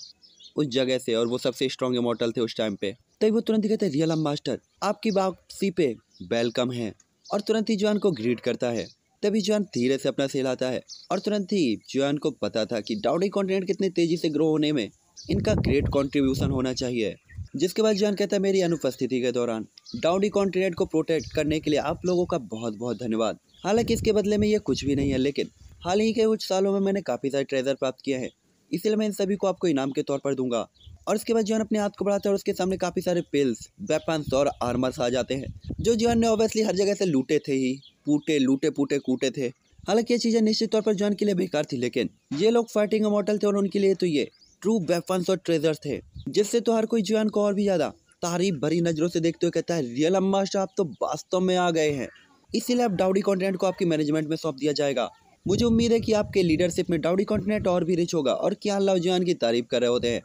उस जगह से और वो सबसे स्ट्रॉन्ग इमोटल थे उस टाइम पे तभी तो वो तुरंत ही कहते हैं रियलम मास्टर आपकी वापसी पे वेलकम है और तुरंत ही जुआन को ग्रीट करता है तभी जुआन धीरे से अपना सेल आता है और तुरंत ही जुआन को पता था कि डाउडी कॉन्टिनेंट कितने तेजी से ग्रो होने में इनका ग्रेट कॉन्ट्रीब्यूशन होना चाहिए जिसके बाद जॉन कहता है मेरी अनुपस्थिति के दौरान डाउडी कॉन्टिनेंट को प्रोटेक्ट करने के लिए आप लोगों का बहुत बहुत धन्यवाद हालांकि इसके बदले में ये कुछ भी नहीं है लेकिन हाल ही के कुछ सालों में मैंने काफ़ी सारे ट्रेजर प्राप्त किए हैं इसलिए मैं इन सभी को आपको इनाम के तौर पर दूंगा और इसके बाद जॉन अपने हाथ को बढ़ाता है और उसके सामने काफ़ी सारे पिल्स वेपन्स और आर्मर्स आ जाते हैं जो जॉन ने ऑब्वियसली हर जगह से लूटे थे ही पूटे लूटे पूटे कूटे थे हालांकि ये चीज़ें निश्चित तौर पर जॉन के लिए बेकार थी लेकिन ये लोग फाइटिंग मॉडल थे और उनके लिए तो ये ट्रू वेपन्स और ट्रेजर्स थे जिससे तो हर कोई जुआन को और भी ज़्यादा तारीफ भरी नज़रों से देखते हुए कहता है रियल अम्मा शाह तो वास्तव में आ गए हैं इसीलिए अब डाउडी कॉन्टिनेंट को आपकी मैनेजमेंट में सौंप दिया जाएगा मुझे उम्मीद है कि आपके लीडरशिप में डाउडी कॉन्टिनेंट और भी रिच होगा और क्या अल्लाह जुआन की तारीफ कर रहे होते हैं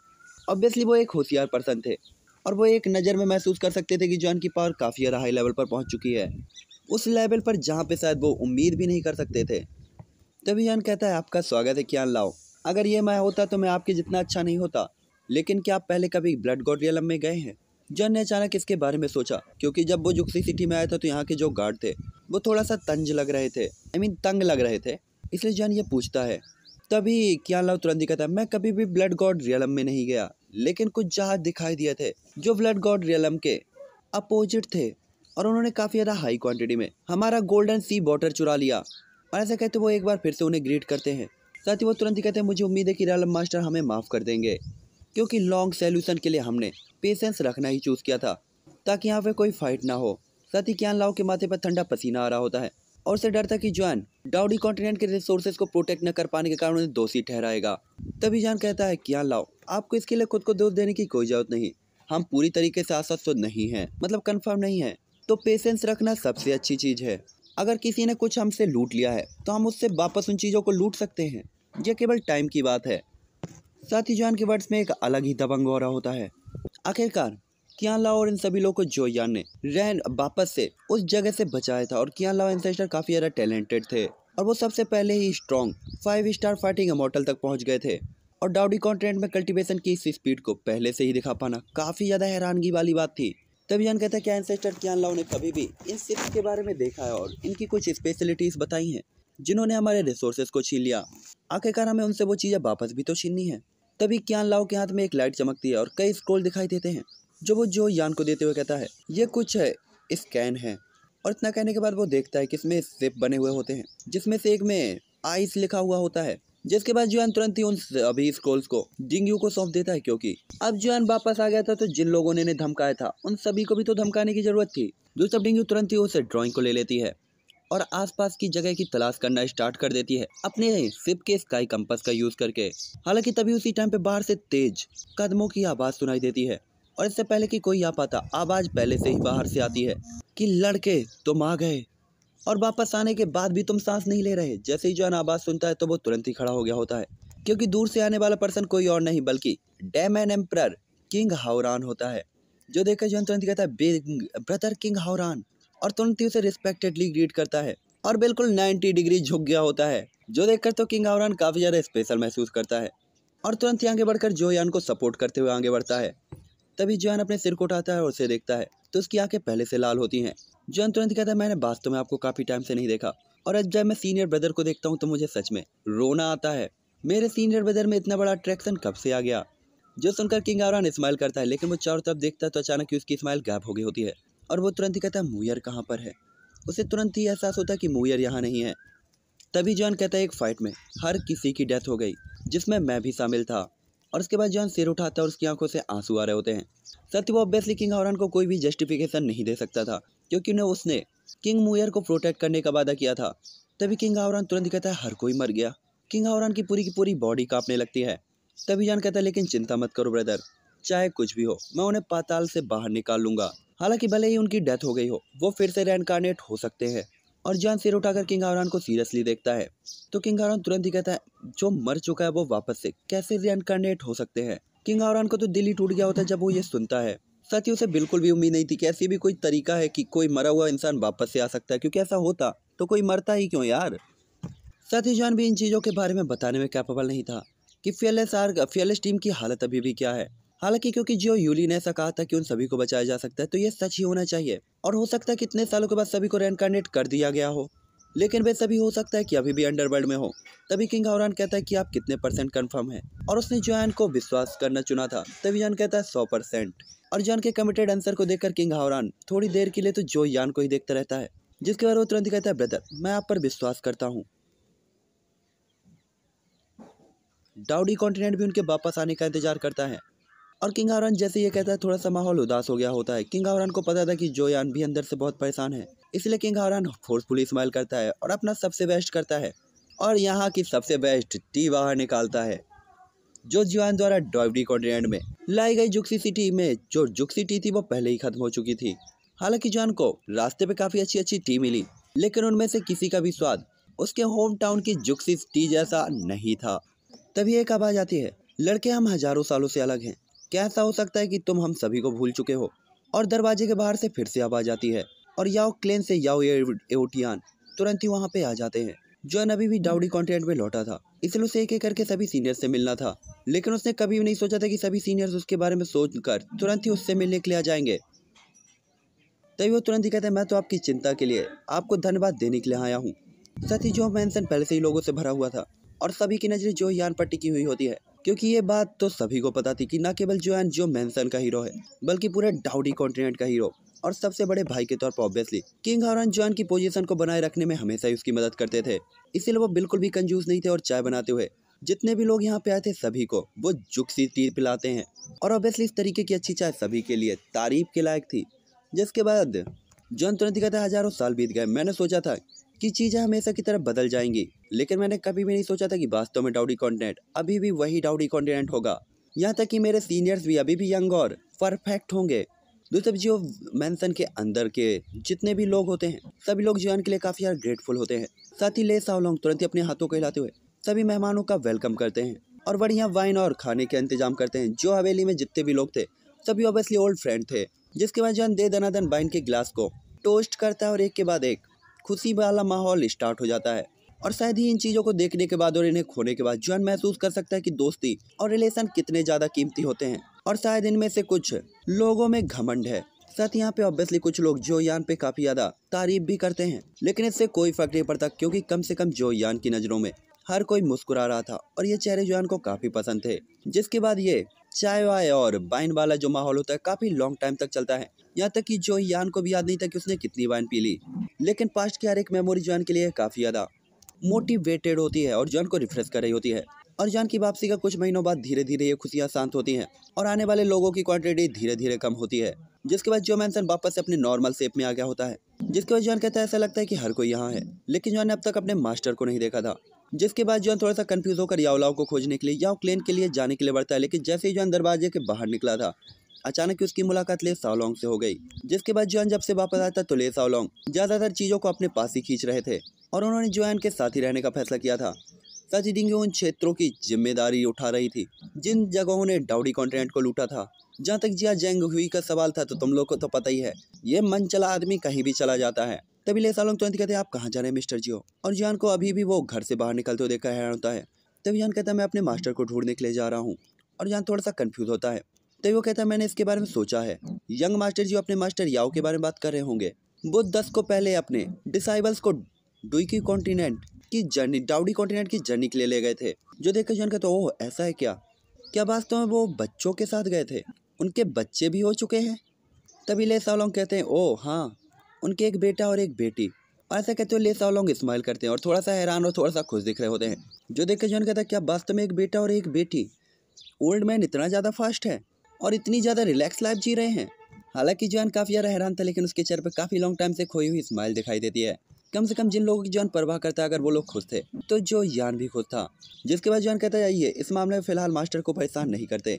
ऑब्वियसली वो एक होशियार पर्सन थे और वो एक नज़र में महसूस कर सकते थे कि जुआन की पावर काफ़ी हाई लेवल पर पहुँच चुकी है उस लेवल पर जहाँ पे शायद वो उम्मीद भी नहीं कर सकते थे तभी जान कहता है आपका स्वागत है क्या लाओ अगर ये मैं होता तो मैं आपके जितना अच्छा नहीं होता लेकिन क्या आप पहले कभी ब्लड रियलम में गए हैं जन ने अचानक इसके बारे में सोचा क्योंकि जब वो जुक्सी सिटी में आया था तो यहाँ के जो गार्ड थे वो थोड़ा सा तंज लग रहे थे आई I मीन mean, तंग लग रहे थे इसलिए जन ये पूछता है तभी क्या लाओ तुरंत कहता है मैं कभी भी ब्लड गॉड रियलम में नहीं गया लेकिन कुछ जहाज दिखाई दिए थे जो ब्लड गॉड रियलम के अपोजिट थे और उन्होंने काफ़ी ज़्यादा हाई क्वांटिटी में हमारा गोल्डन सी बॉटर चुरा लिया और ऐसा कहते वो एक बार फिर से उन्हें ग्रीट करते हैं साथ ही वो तुरंत ही कहते हैं मुझे उम्मीद है कि रियलम मास्टर हमें माफ़ कर देंगे क्योंकि लॉन्ग सोल्यूशन के लिए हमने पेशेंस रखना ही चूज़ किया था ताकि यहाँ पर कोई फाइट ना हो साथ ही क्यान लाओ के माथे पर ठंडा पसीना आ रहा होता है और उसे डर था कि जॉन डाउडी कॉन्टिनेंट के रिसोर्सेज को प्रोटेक्ट न कर पाने के कारण उन्हें दोषी ठहराएगा तभी जान कहता है क्या लाओ आपको इसके लिए खुद को दोष देने की कोई जरूरत नहीं हम पूरी तरीके से आश्वस्त तो नहीं हैं मतलब कंफर्म नहीं है तो पेशेंस रखना सबसे अच्छी चीज़ है अगर किसी ने कुछ हमसे लूट लिया है तो हम उससे वापस उन चीज़ों को लूट सकते हैं यह केवल टाइम की बात है साथ ही जान के वर्ड्स में एक अलग ही दबंग हो रहा होता है आखिरकार कियान लाओ और इन सभी लोगों को यान ने रैन वापस से उस जगह से बचाया था और कियान लाओ काफ़ी ज़्यादा टैलेंटेड थे और वो सबसे पहले ही strong five star fighting model तक पहुंच गए थे और डाउडी कॉन्टिनेंट में कल्टीवेशन की इस स्पीड को पहले से ही दिखा पाना काफ़ी ज़्यादा हैरानगी वाली बात थी तभी जान कहता है क्या इंसेस्टर कियान लाओ ने कभी भी इन सिप्स के बारे में देखा है और इनकी कुछ स्पेशलिटीज़ बताई हैं जिन्होंने हमारे रिसोर्सेज को छीन लिया आखिरकार हमें उनसे वो चीज़ें वापस भी तो छीननी है तभी क्यान लाओ के हाथ में एक लाइट चमकती है और कई स्क्रोल दिखाई देते हैं जो वो जो यान को देते हुए कहता है ये कुछ है स्कैन है और इतना कहने के बाद वो देखता है कि इसमें सिप बने हुए होते हैं जिसमें से एक में आइस लिखा हुआ होता है जिसके बाद जुआन तुरंत ही उन अभी स्क्रोल्स को जिंग को सौंप देता है क्योंकि अब जुआन वापस आ गया था तो जिन लोगों ने इन्हें धमकाया था उन सभी को भी तो धमकाने की जरूरत थी दूसरा डिंग तुरंत ही उसे ड्राइंग को ले लेती है और आसपास की जगह की तलाश करना स्टार्ट कर देती है अपने सिप के स्काई कंपस का यूज करके हालांकि तभी उसी टाइम पे बाहर से तेज कदमों की आवाज सुनाई देती है और इससे पहले कि कोई आ पाता आवाज पहले से ही बाहर से आती है कि लड़के तुम आ गए और वापस आने के बाद भी तुम सांस नहीं ले रहे जैसे ही जॉन आवाज सुनता है तो वो तुरंत ही खड़ा हो गया होता है क्योंकि दूर से आने वाला पर्सन कोई और नहीं बल्कि डैम एन एम्प्रर किंग हाउरान होता है जो देखकर जॉन तुरंत कहता है ब्रदर किंग हाउरान और तुरंत ही उसे रिस्पेक्टेडली ग्रीट करता है और बिल्कुल 90 डिग्री झुक गया होता है जो देखकर तो किंग आवरान काफ़ी ज़्यादा स्पेशल महसूस करता है और तुरंत ही आगे बढ़कर जोयान को सपोर्ट करते हुए आगे बढ़ता है तभी जोयान अपने सिर को उठाता है और उसे देखता है तो उसकी आंखें पहले से लाल होती हैं जोयान तुरंत कहता है मैंने वास्तव में आपको काफ़ी टाइम से नहीं देखा और अब जब मैं सीनियर ब्रदर को देखता हूँ तो मुझे सच में रोना आता है मेरे सीनियर ब्रदर में इतना बड़ा अट्रैक्शन कब से आ गया जो सुनकर किंग आवरान स्माइल करता है लेकिन वो चारों तरफ देखता है तो अचानक ही उसकी स्माइल गायब हो गई होती है और वो तुरंत ही कहता है मुयर कहाँ पर है उसे तुरंत ही एहसास होता है कि मुयर यहाँ नहीं है तभी जॉन कहता है एक फ़ाइट में हर किसी की डेथ हो गई जिसमें मैं भी शामिल था और उसके बाद जॉन सिर उठाता है और उसकी आंखों से आंसू आ रहे होते हैं सत्य वो ऑब्वियसली किंग हॉरन को कोई भी जस्टिफिकेशन नहीं दे सकता था क्योंकि उन्हें उसने किंग मुयर को प्रोटेक्ट करने का वादा किया था तभी किंग हॉरन तुरंत कहता है हर कोई मर गया किंग हॉरन की पूरी की पूरी बॉडी कांपने लगती है तभी जॉन कहता है लेकिन चिंता मत करो ब्रदर चाहे कुछ भी हो मैं उन्हें पाताल से बाहर निकाल लूँगा हालांकि भले ही उनकी डेथ हो गई हो वो फिर से रेनकारनेट हो सकते हैं और जान सिर उठाकर किंग हारान को सीरियसली देखता है तो किंग हारान तुरंत ही कहता है जो मर चुका है वो वापस से कैसे रेनकारनेट हो सकते हैं किंग आवरान को तो दिल ही टूट गया होता है जब वो ये सुनता है साथ ही उसे बिल्कुल भी उम्मीद नहीं थी कि ऐसी भी कोई तरीका है कि कोई मरा हुआ इंसान वापस से आ सकता है क्योंकि ऐसा होता तो कोई मरता ही क्यों यार साथ ही जान भी इन चीज़ों के बारे में बताने में कैपेबल नहीं था कि फेयरलेस आर फेयरलेस टीम की हालत अभी भी क्या है हालांकि क्योंकि जियो यूली ने ऐसा कहा था कि उन सभी को बचाया जा सकता है तो ये सच ही होना चाहिए और हो सकता है कितने सालों के बाद सभी को रेनकारनेट कर दिया गया हो लेकिन वे सभी हो सकता है कि अभी भी अंडरवर्ल्ड में हो तभी किंग हौरान कहता है कि आप कितने परसेंट कंफर्म है और उसने जोयान को विश्वास करना चुना था तभी जान कहता है सौ परसेंट और जान के कमिटेड आंसर को देखकर किंग हौरान थोड़ी देर के लिए तो जो यान को ही देखता रहता है जिसके बाद वो तुरंत कहता है ब्रदर मैं आप पर विश्वास करता हूँ डाउडी कॉन्टिनेंट भी उनके वापस आने का इंतजार करता है और किंग आवरान जैसे ये कहता है थोड़ा सा माहौल उदास हो गया होता है किंग आवरान को पता था कि जोयान भी अंदर से बहुत परेशान है इसलिए किंग आवरान फोर्सफुली स्माइल करता है और अपना सबसे बेस्ट करता है और यहाँ की सबसे बेस्ट टी बाहर निकालता है जो जोयान द्वारा डॉबडी कॉन्टिनेंट में लाई गई जुक्सी सिटी में जो जुक्सी टी थी वो पहले ही खत्म हो चुकी थी हालांकि जोयान को रास्ते पे काफी अच्छी अच्छी टी मिली लेकिन उनमें से किसी का भी स्वाद उसके होम टाउन की जुक्सी टी जैसा नहीं था तभी एक आवाज आती है लड़के हम हजारों सालों से अलग हैं क्या ऐसा हो सकता है कि तुम हम सभी को भूल चुके हो और दरवाजे के बाहर से फिर से आवाज जाती है और याओ क्लेन से याओ एओटियान तुरंत ही वहाँ पे आ जाते हैं जॉन अभी भी डाउडी कॉन्टिनेंट में लौटा था इसलिए उसे एक एक करके सभी सीनियर से मिलना था लेकिन उसने कभी भी नहीं सोचा था कि सभी सीनियर्स उसके बारे में सोचकर तुरंत ही उससे मिलने के लिए आ जाएंगे तभी वो तुरंत ही कहते हैं मैं तो आपकी चिंता के लिए आपको धन्यवाद देने के लिए आया हूँ साथ ही जो मैंसन पहले से ही लोगों से भरा हुआ था और सभी की नज़रें जो यान पर टिकी हुई होती है क्योंकि ये बात तो सभी को पता थी कि न केवल जोएन जो मैंसन का हीरो है बल्कि पूरे डाउडी कॉन्टिनेंट का हीरो और सबसे बड़े भाई के तौर पर ऑब्वियसली किंग हॉरन जॉन की पोजीशन को बनाए रखने में हमेशा ही उसकी मदद करते थे इसीलिए वो बिल्कुल भी कंजूस नहीं थे और चाय बनाते हुए जितने भी लोग यहाँ पे आए थे सभी को वो सी तीर पिलाते हैं और ऑब्वियसली इस तरीके की अच्छी चाय सभी के लिए तारीफ के लायक थी जिसके बाद जॉन तुरंत कहता हजारों साल बीत गए मैंने सोचा था कि चीज़ें हमेशा की तरह बदल जाएंगी लेकिन मैंने कभी भी नहीं सोचा था कि वास्तव में डाउडी कॉन्टिनेंट अभी भी वही डाउडी कॉन्टिनेंट होगा यहाँ तक कि मेरे सीनियर्स भी अभी भी यंग और परफेक्ट होंगे दोस्तों जियो मैंसन के अंदर के जितने भी लोग होते हैं सभी लोग जियान के लिए काफ़ी यार ग्रेटफुल होते हैं साथ ही ले सावलोंग तुरंत ही अपने हाथों को हिलाते हुए सभी मेहमानों का वेलकम करते हैं और बढ़िया वाइन और खाने के इंतजाम करते हैं जो हवेली में जितने भी लोग थे सभी ऑब्वियसली ओल्ड फ्रेंड थे जिसके बाद जान दे दनादन वाइन के ग्लास को टोस्ट करता है और एक के बाद एक खुशी वाला माहौल स्टार्ट हो जाता है और शायद ही इन चीज़ों को देखने के बाद और इन्हें खोने के बाद जॉन महसूस कर सकता है कि दोस्ती और रिलेशन कितने ज़्यादा कीमती होते हैं और शायद इनमें से कुछ लोगों में घमंड है साथ यहाँ पे ऑब्वियसली कुछ लोग जो यान पे काफी ज्यादा तारीफ भी करते हैं लेकिन इससे कोई फर्क नहीं पड़ता क्योंकि कम से कम जो यान की नजरों में हर कोई मुस्कुरा रहा था और ये चेहरे जो को काफी पसंद थे जिसके बाद ये चाय वाय और वाइन वाला जो माहौल होता है काफ़ी लॉन्ग टाइम तक चलता है यहाँ तक कि जो यान को भी याद नहीं था कि उसने कितनी वाइन पी ली लेकिन पास्ट की हर एक मेमोरी जॉन के लिए काफ़ी ज़्यादा मोटिवेटेड होती है और जॉन को रिफ्रेश कर रही होती है और जॉन की वापसी का कुछ महीनों बाद धीरे धीरे ये खुशियाँ शांत होती हैं और आने वाले लोगों की क्वांटिटी धीरे धीरे कम होती है जिसके बाद जो मैंसन वापस से अपने नॉर्मल सेप में आ गया होता है जिसके बाद जॉन कहता है ऐसा लगता है कि हर कोई यहाँ है लेकिन जॉन ने अब तक अपने मास्टर को नहीं देखा था जिसके बाद जो है थोड़ा सा कन्फ्यूज़ होकर याओलाओ को खोजने के लिए याओ क्लेन के लिए जाने के लिए बढ़ता है लेकिन जैसे ही जो दरवाजे के बाहर निकला था अचानक उसकी मुलाकात ले सावलोंग से हो गई जिसके बाद जोन जब से वापस आता तो ले सावलोंग ज़्यादातर चीज़ों को अपने पास ही खींच रहे थे और उन्होंने जोन के साथ ही रहने का फैसला किया था सच डिंगे उन क्षेत्रों की जिम्मेदारी उठा रही थी जिन जगहों ने डाउडी कॉन्टिनेंट को लूटा था जहाँ तक जिया जेंग हुई का सवाल था तो तुम लोग को तो पता ही है ये मन चला आदमी कहीं भी चला जाता है तभी सालोंग तुरंत कहते हैं आप कहाँ जा रहे हैं मिस्टर जियो और जियान को अभी भी वो घर से बाहर निकलते हुए देखकर हैरान होता है तभी जान कहता है मैं अपने मास्टर को ढूंढने के लिए जा रहा हूँ और जान थोड़ा सा कन्फ्यूज होता है तभी वो कहता है मैंने इसके बारे में सोचा है यंग मास्टर जियो अपने मास्टर याओ के बारे में बात कर रहे होंगे वो दस को पहले अपने डिसाइबल्स को डुकी कॉन्टिनेंट की जर्नी डाउडी कॉन्टिनेंट की जर्नी के लिए ले गए थे जो देखकर जान कहते ओह ऐसा है क्या क्या वास्तव में वो बच्चों के साथ गए थे उनके बच्चे भी हो चुके हैं तभी ले सालोंग कहते हैं ओह हाँ उनके एक बेटा और एक बेटी और ऐसा कहते हुए ले लोग स्माइल करते हैं और थोड़ा सा हैरान और थोड़ा सा खुश दिख रहे होते हैं जो देख के जो कहता है क्या वास्तव में एक बेटा और एक बेटी ओल्ड मैन इतना ज़्यादा फास्ट है और इतनी ज़्यादा रिलैक्स लाइफ जी रहे हैं हालांकि जॉन काफ़ी ज़्यादा हैरान था लेकिन उसके चेहरे पर काफ़ी लॉन्ग टाइम से खोई हुई स्माइल दिखाई देती है कम से कम जिन लोगों की जॉन परवाह करता है अगर वो लोग खुश थे तो जो यान भी खुश था जिसके बाद जॉन कहता है ये इस मामले में फिलहाल मास्टर को परेशान नहीं करते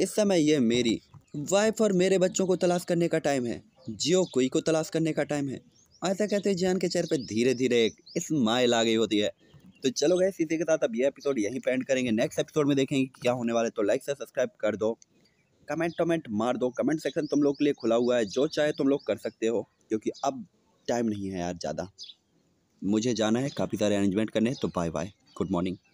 इस समय ये मेरी वाइफ और मेरे बच्चों को तलाश करने का टाइम है जियो कोई को तलाश करने का टाइम है ऐसा कहते जान के चेहरे पर धीरे धीरे एक स्माइल आ गई होती है तो चलो गए इसी के साथ अब ये एपिसोड यहीं पेंड करेंगे नेक्स्ट एपिसोड में देखेंगे क्या होने वाले तो लाइक से सब्सक्राइब कर दो कमेंट टमेंट मार दो कमेंट सेक्शन तुम लोग के लिए खुला हुआ है जो चाहे तुम लोग कर सकते हो क्योंकि अब टाइम नहीं है यार ज़्यादा मुझे जाना है काफ़ी सारे अरेंजमेंट करने तो बाय बाय गुड मॉर्निंग